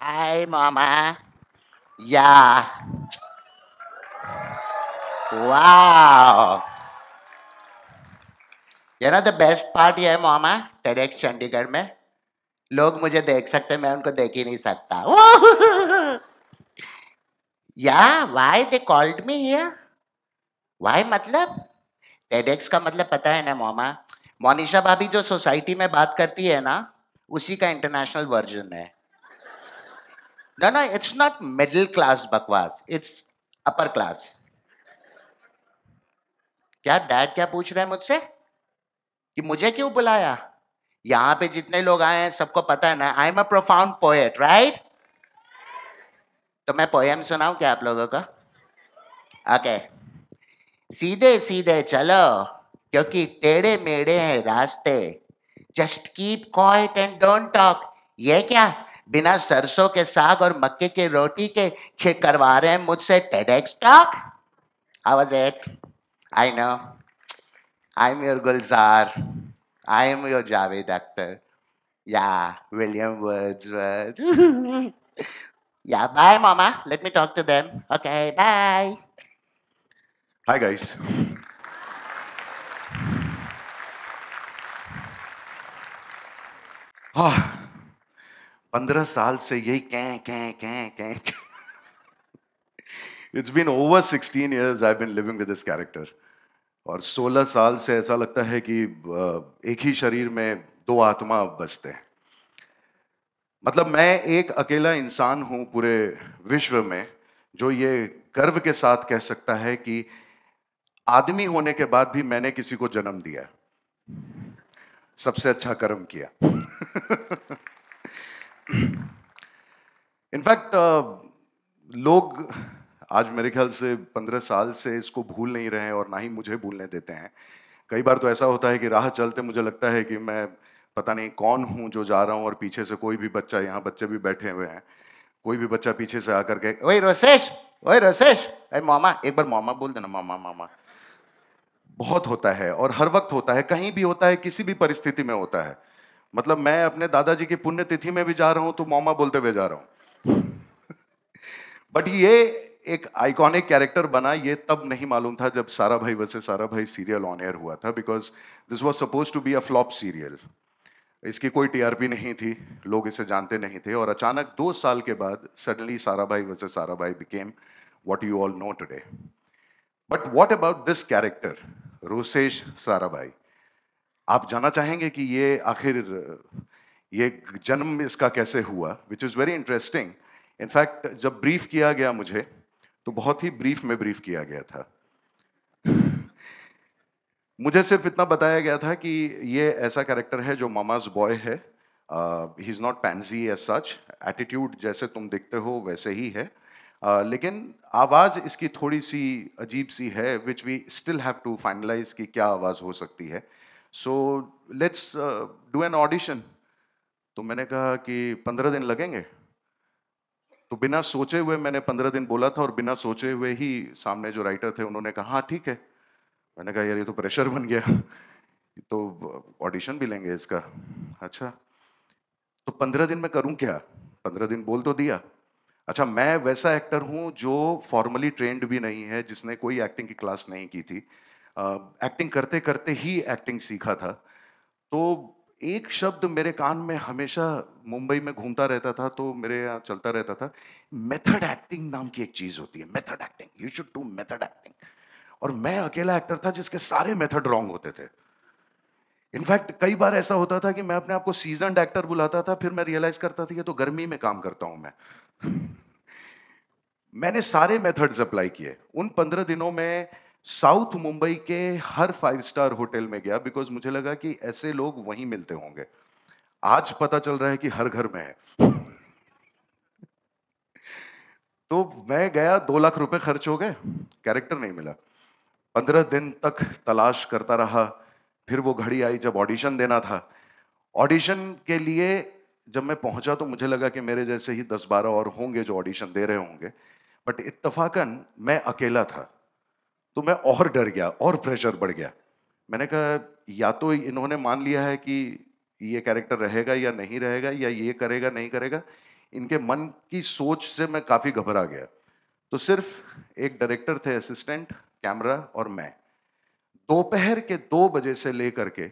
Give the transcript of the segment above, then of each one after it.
Hi, Mama. Yeah. Wow. ये ना the best part ये है मामा टेडेक्स चंडीगढ़ में लोग मुझे देख सकते मैं उनको देख ही नहीं सकता या why they called me here why मतलब टेडेक्स का मतलब पता है ना मामा मोनिशा भाभी जो सोसाइटी में बात करती है ना उसी का इंटरनेशनल वर्जन है No, no, it's not middle class बकवास इट्स अपर क्लास क्या डैड क्या पूछ रहे हैं मुझसे कि मुझे क्यों बुलाया यहां पे जितने लोग आए हैं सबको पता है ना I am a profound poet right तो मैं पोएम सुनाऊ क्या आप लोगों का ओके सीधे सीधे चलो क्योंकि टेढ़े मेढ़े हैं रास्ते just keep quiet and don't talk ये क्या बिना सरसों के साग और मक्के के रोटी के खे करवा रहे हैं मुझसे टेडेक्स टॉक आवाज at I know I am your Gulzar I am your Javed Akhtar या विलियम वर्ड्स वर्ड्स या bye mama let me talk to them okay bye hi guys Ah. पंद्रह साल से यही कैं कैं कैं कैं it's been over sixteen years I been living with this character और सोलह साल से ऐसा लगता है कि एक ही शरीर में दो आत्मा बसते हैं मतलब मैं एक अकेला इंसान हूं पूरे विश्व में जो ये गर्व के साथ कह सकता है कि आदमी होने के बाद भी मैंने किसी को जन्म दिया सबसे अच्छा कर्म किया इनफैक्ट uh, लोग आज मेरे ख्याल से पंद्रह साल से इसको भूल नहीं रहे हैं और ना ही मुझे भूलने देते हैं कई बार तो ऐसा होता है कि राह चलते मुझे लगता है कि मैं पता नहीं कौन हूँ जो जा रहा हूँ और पीछे से कोई भी बच्चा यहाँ बच्चे भी बैठे हुए हैं कोई भी बच्चा पीछे से आकर के वही रसेश वही रसेश अरे मामा एक बार मामा बोल देना मामा मामा बहुत होता है और हर वक्त होता है कहीं भी होता है किसी भी परिस्थिति में होता है मतलब मैं अपने दादाजी की पुण्यतिथि में भी जा रहा हूँ तो मामा बोलते हुए जा रहा हूँ बट ये एक आइकॉनिक कैरेक्टर बना ये तब नहीं मालूम था जब सारा भाई वैसे सारा भाई सीरियल ऑन एयर हुआ था because this was suppose to be a flop serial इसकी कोई टीआरपी नहीं थी लोग इसे जानते नहीं थे और अचानक दो साल के बाद सडनली सारा भाई वैसे Sarabhai became what you all know today but what about this character Rosesh Sarabhai आप जाना चाहेंगे कि ये आखिर ये जन्म इसका कैसे हुआ which is very interesting in fact जब ब्रीफ किया गया मुझे तो बहुत ही ब्रीफ में ब्रीफ किया गया था मुझे सिर्फ इतना बताया गया था कि ये ऐसा कैरेक्टर है जो मामाज बॉय है he is not pansy as such attitude जैसे तुम देखते हो वैसे ही है uh, लेकिन आवाज़ इसकी थोड़ी सी अजीब सी है which we still have to finalise कि क्या आवाज़ हो सकती है so let's do an audition तो मैंने कहा कि पंद्रह दिन लगेंगे तो बिना सोचे हुए मैंने पंद्रह दिन बोला था और बिना सोचे हुए ही सामने जो राइटर थे उन्होंने कहा हाँ ठीक है मैंने कहा यार ये तो प्रेशर बन गया तो ऑडिशन uh, भी लेंगे इसका अच्छा तो पंद्रह दिन में करूं क्या पंद्रह दिन बोल तो दिया अच्छा मैं वैसा एक्टर हूं जो फॉर्मली ट्रेंड भी नहीं है जिसने कोई एक्टिंग की क्लास नहीं की थी एक्टिंग करते करते ही एक्टिंग सीखा था तो एक शब्द मेरे कान में हमेशा मुंबई में घूमता रहता था तो मेरे यहाँ चलता रहता था मेथड एक्टिंग नाम की एक चीज़ होती है method acting you should do method acting और मैं अकेला एक्टर था जिसके सारे मेथड रॉन्ग होते थे इनफैक्ट कई बार ऐसा होता था कि मैं अपने आप को सीजन एक्टर बुलाता था फिर मैं रियलाइज करता था कि तो गर्मी में काम करता हूं मैं मैंने सारे मेथड्स अप्लाई किए उन पंद्रह दिनों में साउथ मुंबई के हर फाइव स्टार होटल में गया बिकॉज मुझे लगा कि ऐसे लोग वहीं मिलते होंगे आज पता चल रहा है कि हर घर में है तो मैं गया दो लाख रुपए खर्च हो गए कैरेक्टर नहीं मिला पंद्रह दिन तक तलाश करता रहा फिर वो घड़ी आई जब ऑडिशन देना था ऑडिशन के लिए जब मैं पहुंचा तो मुझे लगा कि मेरे जैसे ही दस बारह और होंगे जो ऑडिशन दे रहे होंगे बट इतफाकन मैं अकेला था तो मैं और डर गया और प्रेशर बढ़ गया मैंने कहा या तो इन्होंने मान लिया है कि ये कैरेक्टर रहेगा या नहीं रहेगा या ये करेगा नहीं करेगा इनके मन की सोच से मैं काफ़ी घबरा गया तो सिर्फ एक डायरेक्टर थे असिस्टेंट कैमरा और मैं दोपहर के दो बजे से लेकर के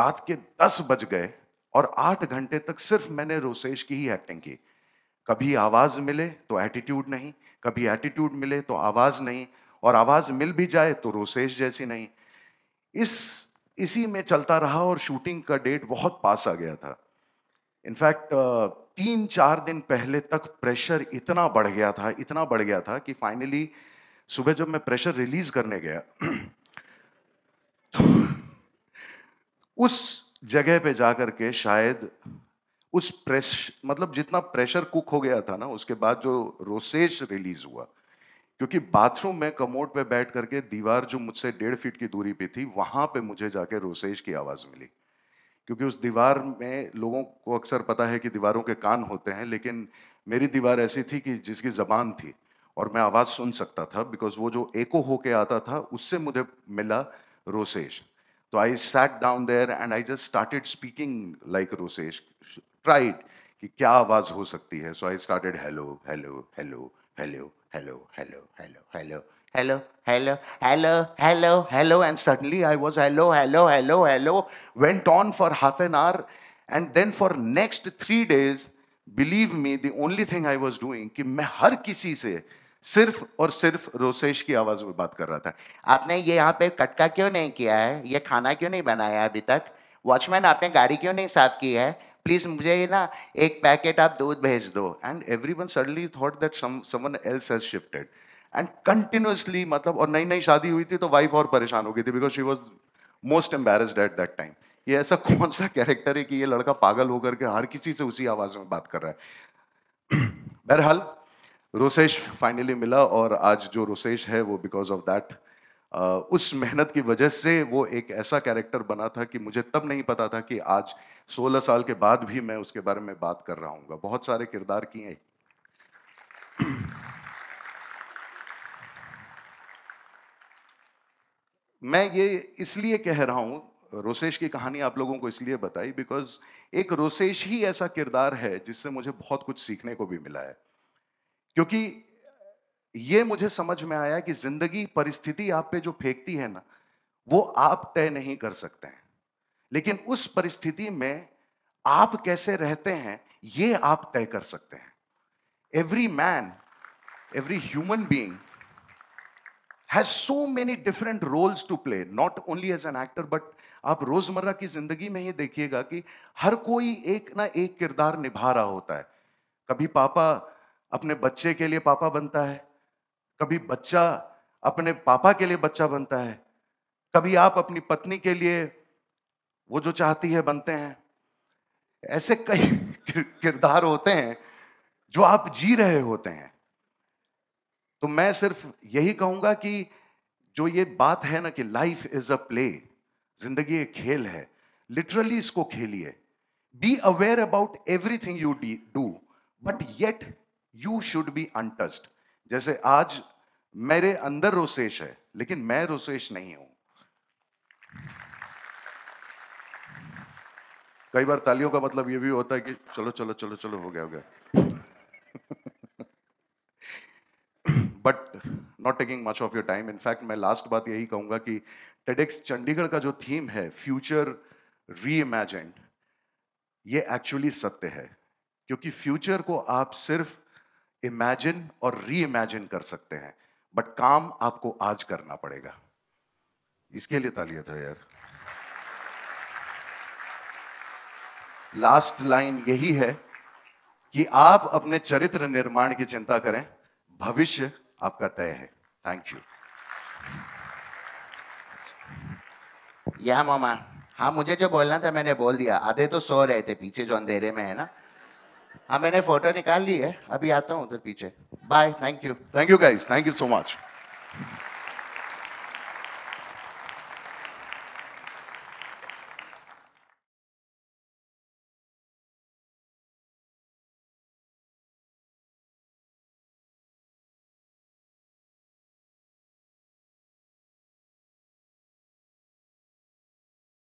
रात के दस बज गए और आठ घंटे तक सिर्फ मैंने रोसेश की ही एक्टिंग की कभी आवाज़ मिले तो एटीट्यूड नहीं कभी एटीट्यूड मिले तो आवाज़ नहीं और आवाज़ मिल भी जाए तो रोसेश जैसी नहीं इस इसी में चलता रहा और शूटिंग का डेट बहुत पास आ गया था इनफैक्ट तीन चार दिन पहले तक प्रेशर इतना बढ़ गया था इतना बढ़ गया था कि फाइनली सुबह जब मैं प्रेशर रिलीज करने गया तो उस जगह पे जा के शायद उस प्रेस मतलब जितना प्रेशर कुक हो गया था ना उसके बाद जो रोसेज रिलीज हुआ क्योंकि बाथरूम में कमोड पे बैठ करके दीवार जो मुझसे डेढ़ फीट की दूरी पे थी वहाँ पे मुझे जाके रोसेज की आवाज़ मिली क्योंकि उस दीवार में लोगों को अक्सर पता है कि दीवारों के कान होते हैं लेकिन मेरी दीवार ऐसी थी कि जिसकी ज़बान थी और मैं आवाज़ सुन सकता था बिकॉज वो जो एको होके आता था उससे मुझे मिला रोसेज तो I sat down there and I just started speaking like Rosesh tried कि क्या आवाज़ हो सकती है so I started hello hello hello hello hello, hello, hello, hello, hello, hello, hello, hello, hello. And suddenly I was hello, hello, hello, hello. Went on for half an hour. And then for next three days, believe me, the only thing I was doing कि मैं हर किसी से सिर्फ और सिर्फ रोसेश की आवाज में बात कर रहा था आपने ये यहाँ पे कटका क्यों नहीं किया है ये खाना क्यों नहीं बनाया अभी तक वॉचमैन आपने गाड़ी क्यों नहीं साफ की है प्लीज मुझे ना एक पैकेट आप दूध भेज दो and every one suddenly thought that someone else has shifted and continuously मतलब और नई नई शादी हुई थी तो वाइफ और परेशान हो गई थी because she was most embarrassed at that time ये ऐसा कौन सा कैरेक्टर है कि ये लड़का पागल होकर के हर किसी से उसी आवाज में बात कर रहा है बहरहाल रोसेश फाइनली मिला और आज जो रोसेश है वो बिकॉज ऑफ दैट उस मेहनत की वजह से वो एक ऐसा कैरेक्टर बना था कि मुझे तब नहीं पता था कि आज 16 साल के बाद भी मैं उसके बारे में बात कर रहा हूँ बहुत सारे किरदार किए मैं ये इसलिए कह रहा हूँ रोसेश की कहानी आप लोगों को इसलिए बताई बिकॉज एक रोसेश ही ऐसा किरदार है जिससे मुझे बहुत कुछ सीखने को भी मिला है क्योंकि ये मुझे समझ में आया कि जिंदगी परिस्थिति आप पे जो फेंकती है ना वो आप तय नहीं कर सकते हैं लेकिन उस परिस्थिति में आप कैसे रहते हैं ये आप तय कर सकते हैं every man every human being has so many different roles to play not only as an actor but आप रोजमर्रा की जिंदगी में ही देखिएगा कि हर कोई एक ना एक किरदार निभा रहा होता है कभी पापा अपने बच्चे के लिए पापा बनता है कभी बच्चा अपने पापा के लिए बच्चा बनता है कभी आप अपनी पत्नी के लिए वो जो चाहती है बनते हैं ऐसे कई किरदार होते हैं जो आप जी रहे होते हैं तो मैं सिर्फ यही कहूंगा कि जो ये बात है ना कि लाइफ इज अ प्ले जिंदगी एक खेल है लिटरली इसको खेलिए be aware about everything you do but yet you should be untouched जैसे आज मेरे अंदर रोसेश है लेकिन मैं रोसेश नहीं हूं कई बार तालियों का मतलब यह भी होता है कि चलो चलो चलो चलो हो गया हो गया but not taking much of your time in fact मैं लास्ट बात यही कहूंगा कि टेडेक्स चंडीगढ़ का जो थीम है फ्यूचर री ये एक्चुअली सत्य है क्योंकि फ्यूचर को आप सिर्फ इमेजिन और रीइमेजिन कर सकते हैं बट काम आपको आज करना पड़ेगा इसके लिए तालियत तो है यार लास्ट लाइन यही है कि आप अपने चरित्र निर्माण की चिंता करें भविष्य आपका तय है थैंक यू या मामा हाँ मुझे जो बोलना था मैंने बोल दिया आधे तो सो रहे थे पीछे जो अंधेरे में है ना हाँ मैंने फोटो निकाल ली है अभी आता हूँ उधर पीछे bye thank you thank you guys thank you so much